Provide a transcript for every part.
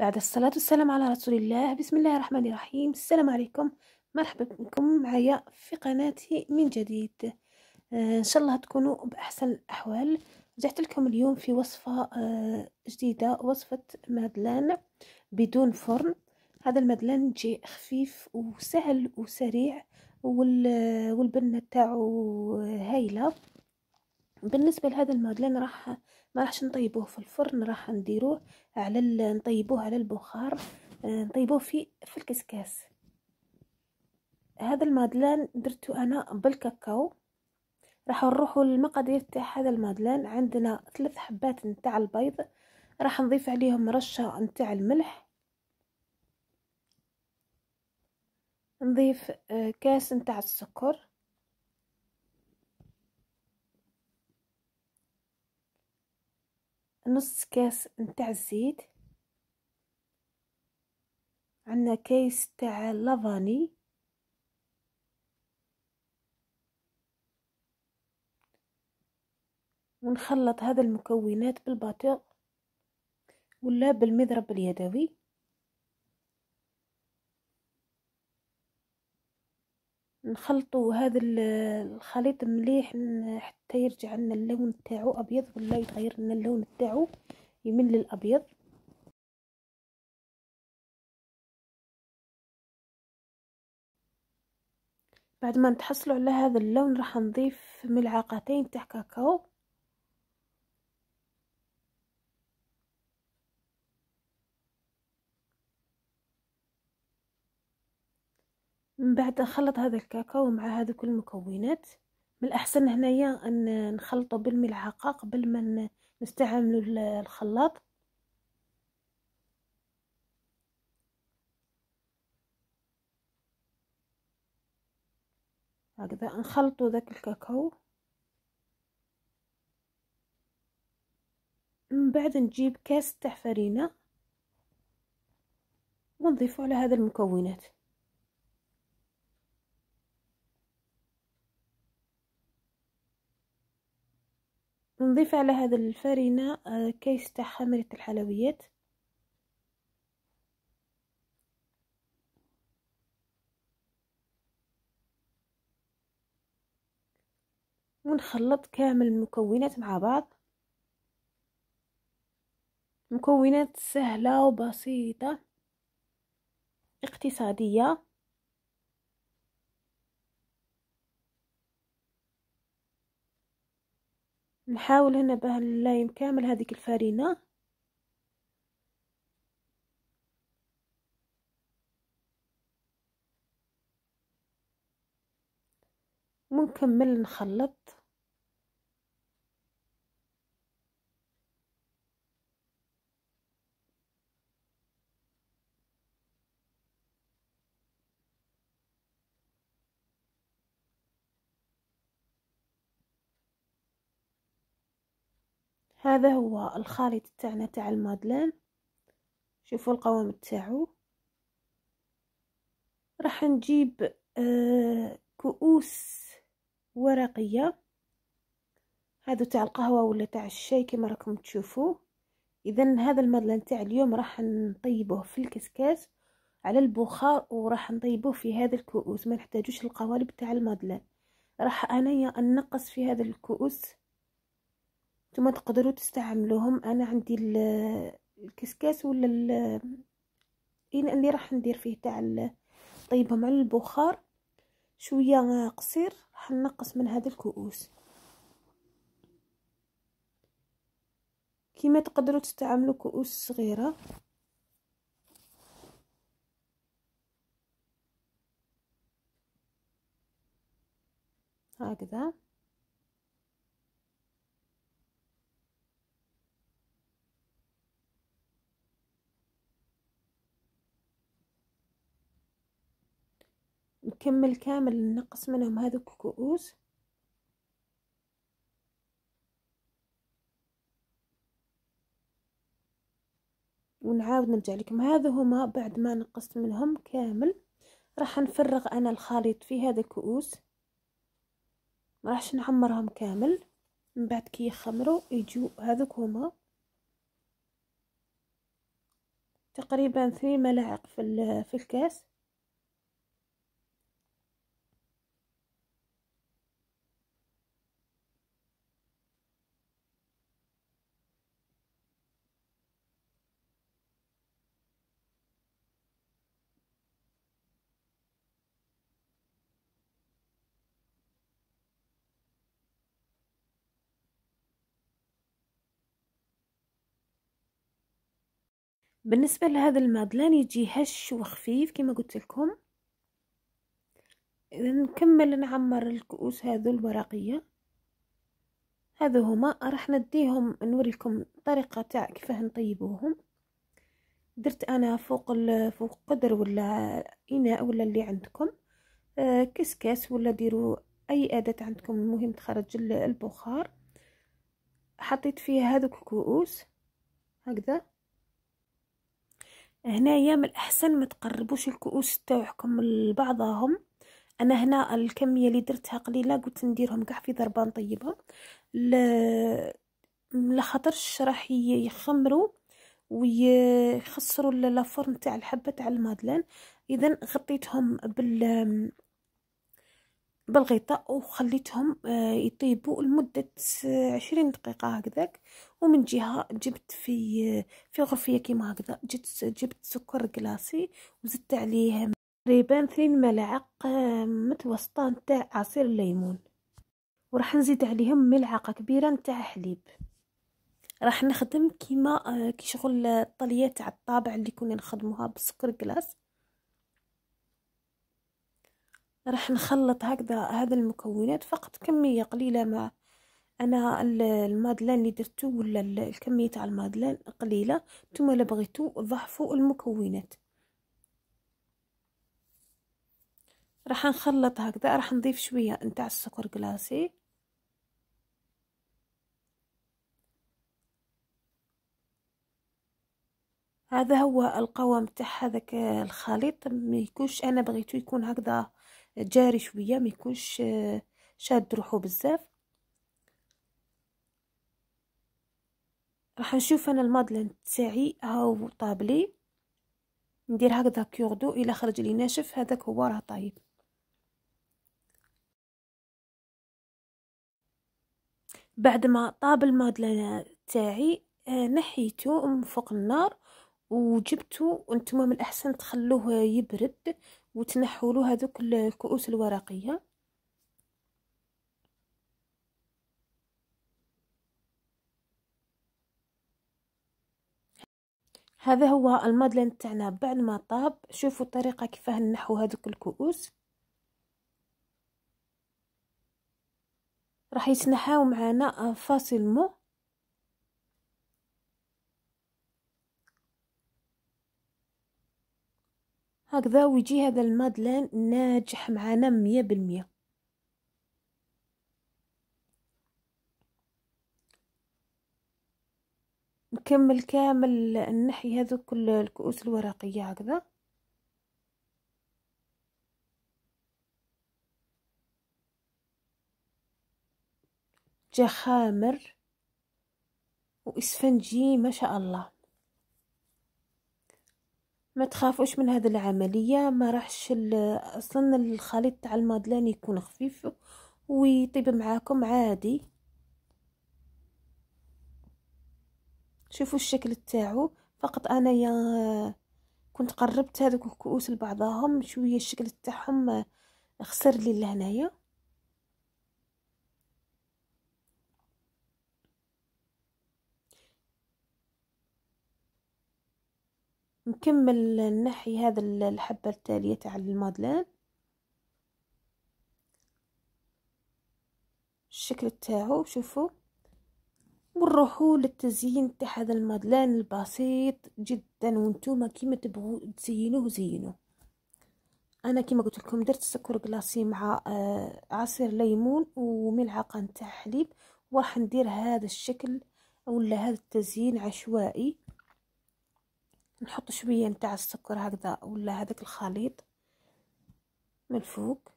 بعد الصلاة والسلام على رسول الله بسم الله الرحمن الرحيم السلام عليكم مرحبا بكم معايا في قناتي من جديد آه، ان شاء الله تكونوا بأحسن الأحوال رجعت لكم اليوم في وصفة آه، جديدة وصفة مادلان بدون فرن هذا المدلان جي خفيف وسهل وسريع والبنة تاعو هايلة بالنسبه لهذا المودلين راح ما راحش نطيبوه في الفرن راح نديروه على ال... نطيبوه على البخار آه، نطيبوه في في الكسكاس هذا المادلان درتو انا بالكاكاو راح نروحوا للمقادير تاع هذا المادلان عندنا ثلاث حبات نتاع البيض راح نضيف عليهم رشه نتاع الملح نضيف آه، كاس نتاع السكر نص كاس نتاع الزيت عندنا كيس تاع لافاني ونخلط هذا المكونات بالباتور ولا بالمضرب اليدوي نخلطوا هذا الخليط مليح حتى يرجع لنا اللون تاعو ابيض ولا يتغير لنا اللون تاعو يمل للابيض بعد ما نتحصلوا على هذا اللون راح نضيف ملعقتين تاع كاكاو من بعد نخلط هذا الكاكاو مع كل المكونات من الأحسن هنايا أن نخلطه بالملعقة قبل ما نستعمل الخلاط هكذا نخلطو ذاك الكاكاو من بعد نجيب كاس تاع فرينه ونضيفو على هذا المكونات نضيف على هذا الفرينة آه، كيس تاع خميرة الحلويات ونخلط كامل المكونات مع بعض مكونات سهلة وبسيطة اقتصادية نحاول هنا باه نلايم كامل هذيك الفرينة ونكمل نخلط هذا هو الخليط تاعنا تاع المادلين شوفوا القوام تاعو راح نجيب آه، كؤوس ورقية هادو تاع القهوة ولا تاع الشاي كما راكم تشوفوا اذا هذا المادلين تاع اليوم راح نطيبوه في الكسكاس على البخار وراح نطيبوه في هذا الكؤوس ما نحتاجوش القوالب تاع المادلين راح انايا نقص في هذا الكؤوس نتوما تقدروا تستعملوهم انا عندي الكسكاس ولا اللي, إيه اللي راح ندير فيه تاع طيبهم على البخار شويه قصير راح نقص من هذا الكؤوس كما تقدروا تستعملوا كؤوس صغيره هكذا نكمل كامل نقص منهم هذوك الكؤوس ونعاود نرجع لكم هذا هما بعد ما نقصت منهم كامل راح نفرغ انا الخليط في هذا الكؤوس ما راحش نعمرهم كامل من بعد كي يخمروا يجوا هذوك هما تقريبا ثلاث ملاعق في في الكاس بالنسبة لهذا المادلان يجي هش وخفيف كما قلت لكم إذا نكمل نعمر الكؤوس هذو الورقية هذو هما راح نديهم نوريكم طريقة تاع كيفاه نطيبوهم درت انا فوق فوق قدر ولا اناء ولا اللي عندكم آه كسكاس ولا ديروا اي اداة عندكم المهم تخرج البخار حطيت فيها هذوك الكؤوس هكذا هنايا من الأحسن ما تقربوش الكؤوس تاعكم لبعضهم انا هنا الكميه اللي درتها قليله قلت نديرهم كاع في ضربان طيبه ل... لخاطرش راح يخمروا ويخسروا لا فورم تاع الحبه تاع المادلين اذا غطيتهم بال بالغطاء وخليتهم آه، يطيبوا لمدة آه، عشرين دقيقة هكذاك ومن جهة جبت في آه، في غرفية كيما هكذا جبت جبت سكر كلاصي وزدت عليه تقريبا اثنين ملاعق متوسطة نتاع عصير الليمون وراح نزيد عليهم ملعقة كبيرة نتاع حليب راح نخدم كيما كي شغل الطليات على الطابع اللي كنا نخدموها بالسكر كلاص راح نخلط هكذا هذا المكونات فقط كمية قليلة مع انا المادلان اللي درتو ولا الكميه تاع المادلان قليله نتوما لا بغيتو ضعفوا المكونات راح نخلط هكذا راح نضيف شويه نتاع السكر كلاصي هذا هو القوام تاع هذاك الخليط ما يكونش انا بغيتو يكون هكذا جاري شويه ما يكونش آه، شاد روحو بزاف راح نشوف انا المادلين تاعي هاو طابلي ندير هكذا كيوردو الا خرج لي ناشف هذاك هو راه طايب بعد ما طاب المادلين تاعي آه، نحيته من فوق النار وجبته وانتم من الاحسن تخلوه يبرد وتنحولو هذوك الكؤوس الورقيه هذا هو المادلين تاعنا بعد ما طاب شوفوا الطريقه كيفاه نحو هذوك الكؤوس راح يتنحاو معنا فاسيلمون هكذا ويجي هذا المادلين ناجح معنا مية بالمية نكمل كامل نحي هذوك الكؤوس الورقية هكذا جا خامر وإسفنجي ما شاء الله ما تخافوش من هذه العمليه ما راحش اصلا الخليط تاع المادلان يكون خفيف ويطيب معاكم عادي شوفوا الشكل تاعو فقط انايا كنت قربت هذوك الكؤوس لبعضهم شويه الشكل تاعهم خسر لي لهنايا نكمل نحي هذا الحبة التالية تاع المادلين الشكل تاعو شوفوا ونروحوا للتزيين تاع هذا المادلين البسيط جدا وانتوما كيما تبغوا تزينوه زينوه انا كيما قلت لكم درت سكر كلاصي مع آه عصير ليمون وملعقه نتاع حليب وراح ندير هذا الشكل ولا هذا التزيين عشوائي نحط شوية نتاع السكر هكذا ولا هذاك الخليط من فوق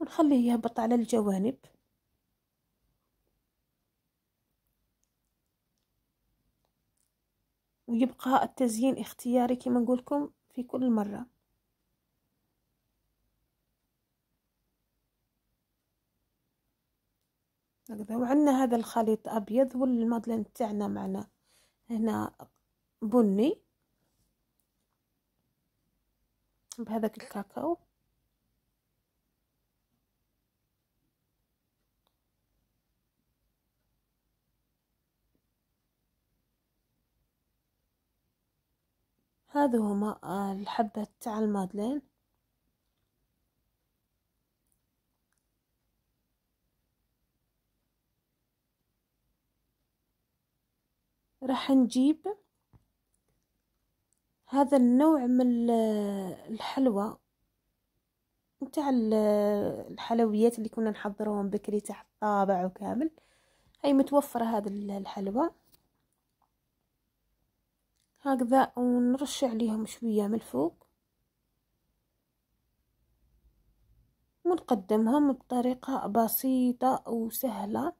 ونخليه يهبط على الجوانب ويبقى التزيين اختياري كما نقولكم في كل مرة هكذا وعندنا هذا الخليط ابيض والمادلين تاعنا معنا هنا بني بهذاك الكاكاو هذا هما آه، الحبة تاع المادلين راح نجيب هذا النوع من الحلوى نتاع الحلويات اللي كنا نحضروهم بكري تحت الطابع وكامل هاي متوفرة هذا الحلوى هكذا ونرش عليهم شوية من الفوق ونقدمهم بطريقة بسيطة وسهلة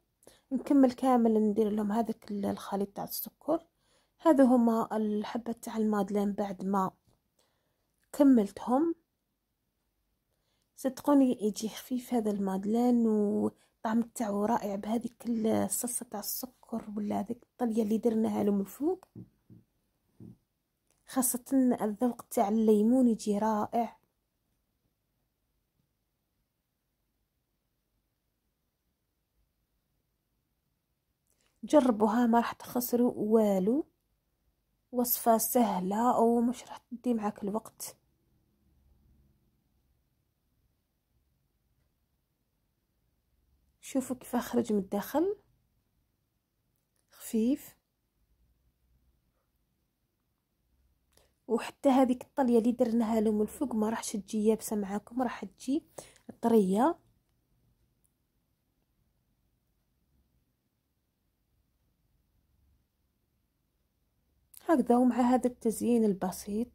نكمل كامل ندير لهم هذاك الخليط تاع السكر هذا هما الحبة تاع المادلين بعد ما كملتهم صدقوني يجي خفيف هذا المادلين وطعم تاعو رائع بهذيك الصلصة تاع السكر ولا هذيك الطلية اللي درناها له من فوق خاصة الذوق تاع الليمون يجي رائع جربوها ما راح تخسروا والو وصفة سهلة ومش راح تدي معك الوقت شوفوا كيف خرج من الداخل خفيف وحتى هذيك الطليه اللي درناها لهم الفوق ما راحش تجي يابسه معاكم راح تجي طريه هكذا ومع هذا التزيين البسيط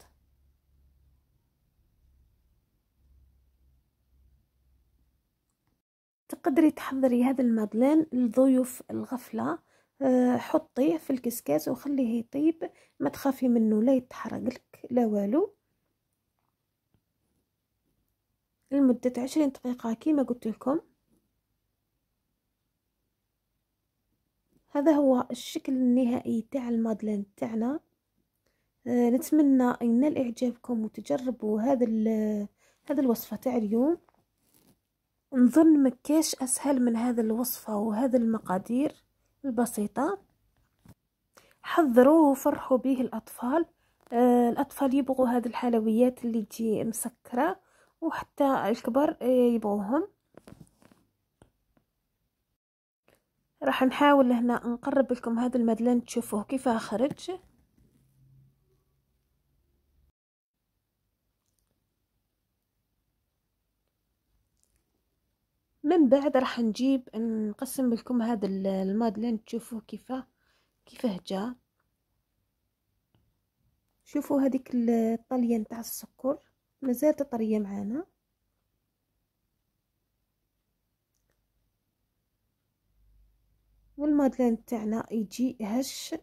تقدري تحضري هذا المادلين لضيوف الغفله آه، حطيه في الكسكاس وخليه يطيب ما تخافي منه لا يتحرق لك لا والو لمدة عشرين دقيقة كيما قلت لكم هذا هو الشكل النهائي تاع المادلين تاعنا آه، نتمنى ان اعجابكم وتجربوا هذا هذا الوصفه تاع اليوم نظن مكاش اسهل من هذا الوصفه وهذا المقادير البسيطه حضروه وفرحوا به الاطفال آه الاطفال يبغوا هذه الحلويات اللي تجي مسكره وحتى الكبار آه، يبغوهم راح نحاول هنا نقرب لكم هذا المدلان تشوفوه كيف خرج من بعد راح نجيب نقسم لكم هذا المادلين تشوفوه كيفاه كيفاه جا شوفوا هذيك الطليه نتاع السكر مازال طريه معانا والمادلين تاعنا يجي هش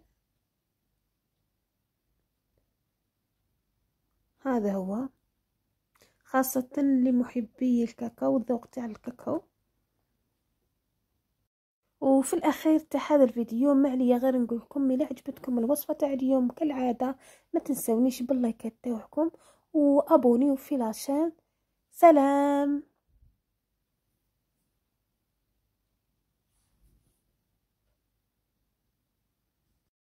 هذا هو خاصة لمحبي الكاكاو الذوق تاع الكاكاو وفي الأخير تاع هذا الفيديو ما عليا غير نقول لكم إلا عجبتكم الوصفة تاع اليوم كالعادة ما تنسونيش باللايكات تاعكم وابوني في لاشين سلام